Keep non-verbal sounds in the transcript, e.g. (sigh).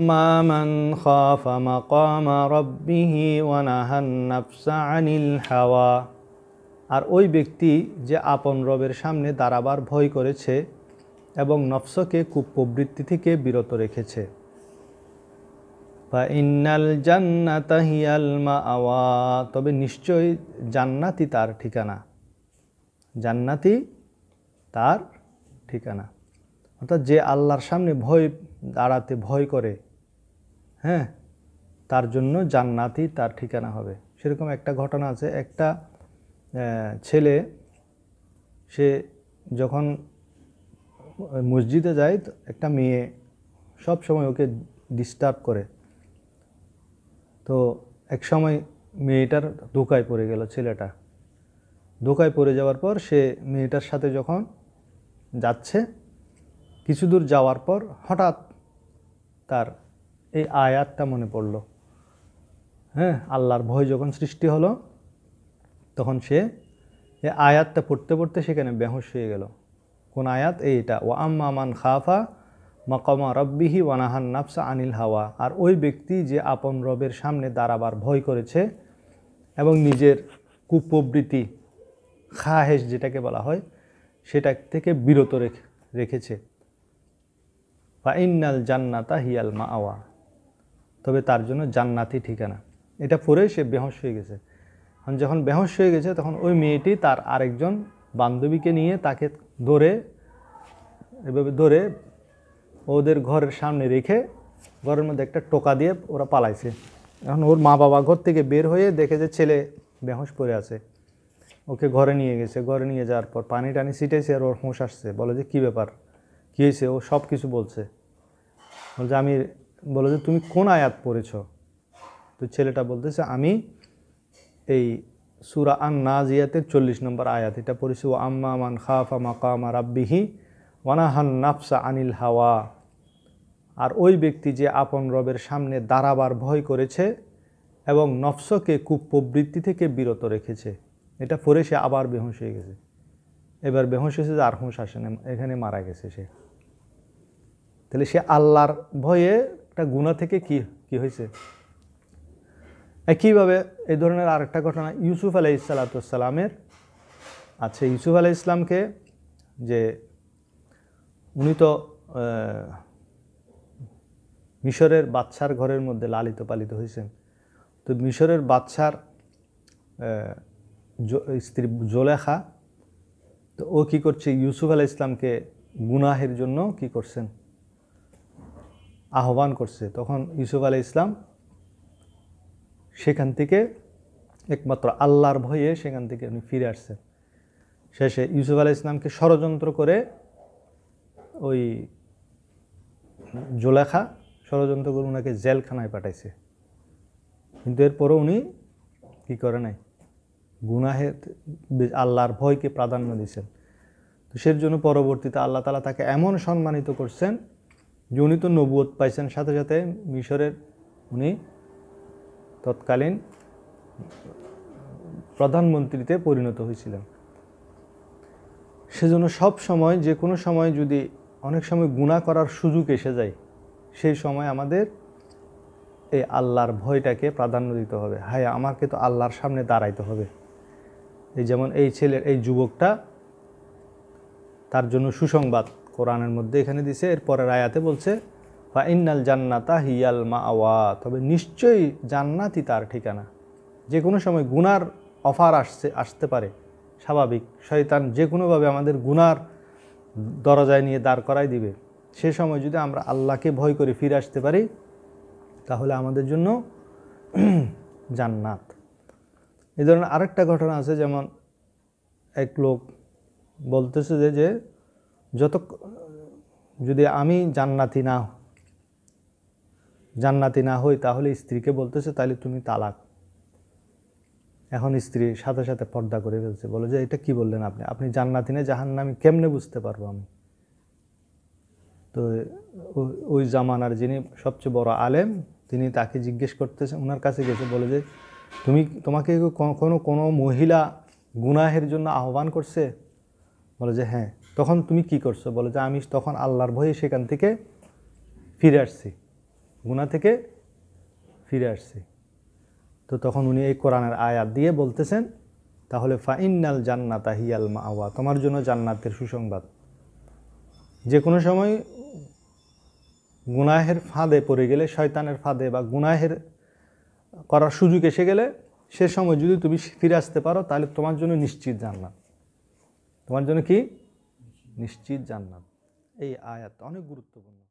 أما من خاف مقام ربه ونهى النفس عن الهوى আর ওই ব্যক্তি যে আপন রবের সামনে দাঁড়াবার ভয় করেছে এবং নফসকে কুপ্রবৃত্তি থেকে বিরত রেখেছে বা ইন্নাল মা আওয়া তবে নিশ্চয়ই জান্নাতি তার ঠিকানা জান্নাতি তার ঠিকানা অর্থাৎ যে আল্লাহর সামনে ভয় দাঁড়াতে ভয় করে হ্যাঁ তার জন্য জান্নাতই তার ঠিকানা হবে সেরকম একটা ঘটনা আছে একটা ছেলে সে যখন মসজিদে যায় একটা মেয়ে সব সময় ওকে ডিস্টার্ব করে তো এক সময় মেয়েটার ধোকায় পড়ে গেল ছেলেটা ধোকায় পড়ে যাওয়ার পর সে মেয়েটার সাথে যখন যাচ্ছে কিছু দূর যাওয়ার পর হঠাৎ তার এই আয়াতটা মনে পড়ল হ্যাঁ আল্লাহর ভয় যখন সৃষ্টি হলো তখন সে এই আয়াতটা পড়তে পড়তে সেখানে বেহস হয়ে গেল কোন আয়াত এইটা ও আমান খাফা মাকমা রব্বিহি ওয়ানাহান নাফসা আনিল হাওয়া আর ওই ব্যক্তি যে আপন রবের সামনে দাঁড়াবার ভয় করেছে এবং নিজের কুপ্রবৃত্তি খাহেস যেটাকে বলা হয় সেটা থেকে বিরত রেখেছে বা ইন্নাল জান্নাতা হিয়াল মা আওয়া তবে তার জন্য জান্নাতি ঠিকানা এটা পরে সে বেহস হয়ে গেছে যখন বেহস হয়ে গেছে তখন ওই মেয়েটি তার আরেকজন বান্ধবীকে নিয়ে তাকে ধরে এভাবে ধরে ওদের ঘরের সামনে রেখে ঘরের মধ্যে একটা টোকা দিয়ে ওরা পালাইছে এখন ওর মা বাবা ঘর থেকে বের হয়ে দেখে যে ছেলে বেহস পড়ে আছে ওকে ঘরে নিয়ে গেছে ঘরে নিয়ে যাওয়ার পর পানি টানি ছিটেছে আর ওর হোঁশ আসছে বলে যে কী ব্যাপার কী হয়েছে ও সব কিছু বলছে বলছে আমি বলো যে তুমি কোন আয়াত পড়েছ তো ছেলেটা বলতেছে আমি এই সুরা আন নাজিয়াতের চল্লিশ নম্বর আয়াত এটা পড়েছি ও আম্মা মান খাফা মাকামা রাব্বিহি ওয়ানাহান নাফসা আনিল হাওয়া আর ওই ব্যক্তি যে আপন রবের সামনে দাঁড়াবার ভয় করেছে এবং নফসকে কুপ্রবৃত্তি থেকে বিরত রেখেছে এটা পরে সে আবার বেহস হয়ে গেছে এবার বেহস হয়েছে যে আর হুঁশ আসে এখানে মারা গেছে সে তাহলে সে আল্লাহর ভয়ে একটা গুণা থেকে কি কি হয়েছে একইভাবে এই ধরনের আরেকটা ঘটনা ইউসুফ আলাই সালাতামের আছে ইউসুফ আলাই ইসলামকে যে উনি তো মিশরের বাচ্চার ঘরের মধ্যে লালিত পালিত হয়েছেন তো মিশরের বাচ্চার স্ত্রী জোলেখা তো ও কী করছে ইউসুফ আলাই ইসলামকে গুনাহের জন্য কি করছেন আহ্বান করছে তখন ইউসুফ আলি ইসলাম সেখান থেকে একমাত্র আল্লাহর ভয়ে সেখান থেকে উনি ফিরে আসছেন শেষে ইউসুফ আলি ইসলামকে ষড়যন্ত্র করে ওই জোলেখা ষড়যন্ত্র করে ওনাকে জেলখানায় পাঠাইছে কিন্তু এরপরও উনি কি করে নাই গুনাহে আল্লাহর ভয়কে প্রাধান্য দিয়েছেন তো সের জন্য পরবর্তীতে আল্লাহ তালা তাকে এমন সম্মানিত করছেন যৌনিত উনি তো নবুয়ত পাইছেন সাথে সাথে মিশরের উনি তৎকালীন প্রধানমন্ত্রীতে পরিণত হয়েছিলেন সেজন্য সব সময় যে কোনো সময় যদি অনেক সময় গুণা করার সুযোগ এসে যায় সেই সময় আমাদের এই আল্লাহর ভয়টাকে প্রাধান্য দিতে হবে হ্যাঁ আমাকে তো আল্লাহর সামনে দাঁড়াইতে হবে এই যেমন এই ছেলের এই যুবকটা তার জন্য সুসংবাদ কোরআনের মধ্যে এখানে দিছে এরপরের আয়াতে বলছে বা ইন্নাল জান্নাতা হিয়াল মা আওয়া তবে নিশ্চয়ই জান্নাতই তার ঠিকানা যে কোনো সময় গুনার অফার আসছে আসতে পারে স্বাভাবিক শয়তান যে কোনোভাবে আমাদের গুনার দরজায় নিয়ে দাঁড় করাই দিবে সে সময় যদি আমরা আল্লাহকে ভয় করে ফিরে আসতে পারি তাহলে আমাদের জন্য (clears throat) জান্নাত এ ধরনের আরেকটা ঘটনা আছে যেমন এক লোক বলতেছে যে যত যদি আমি জান্নাতি না জান্নাতি না হই তাহলে স্ত্রীকে বলতেছে তাহলে তুমি তালাক এখন স্ত্রী সাথে সাথে পর্দা করে ফেলছে বলে যে এটা কি বললেন আপনি আপনি জান্নাতি না আমি কেমনে বুঝতে পারবো আমি তো ওই জামানার যিনি সবচেয়ে বড় আলেম তিনি তাকে জিজ্ঞেস করতেছে ওনার কাছে গেছে বলে যে তুমি তোমাকে কোনো কোনো মহিলা গুনাহের জন্য আহ্বান করছে বলে যে হ্যাঁ তখন তুমি কি করছো বলো যে আমি তখন আল্লাহর ভয়ে সেখান থেকে ফিরে আসছি গুণা থেকে ফিরে আসছি তো তখন উনি এই কোরআনের আয়াত দিয়ে বলতেছেন তাহলে ফাইন্নাল জান্নাত হিয়াল মাওয়া তোমার জন্য জান্নাতের সুসংবাদ যে কোনো সময় গুনাহের ফাঁদে পড়ে গেলে শয়তানের ফাঁদে বা গুনাহের করার সুযোগ এসে গেলে সে সময় যদি তুমি ফিরে আসতে পারো তাহলে তোমার জন্য নিশ্চিত জান্নাত তোমার জন্য কি নিশ্চিত জান্নাত এই আয়াত অনেক গুরুত্বপূর্ণ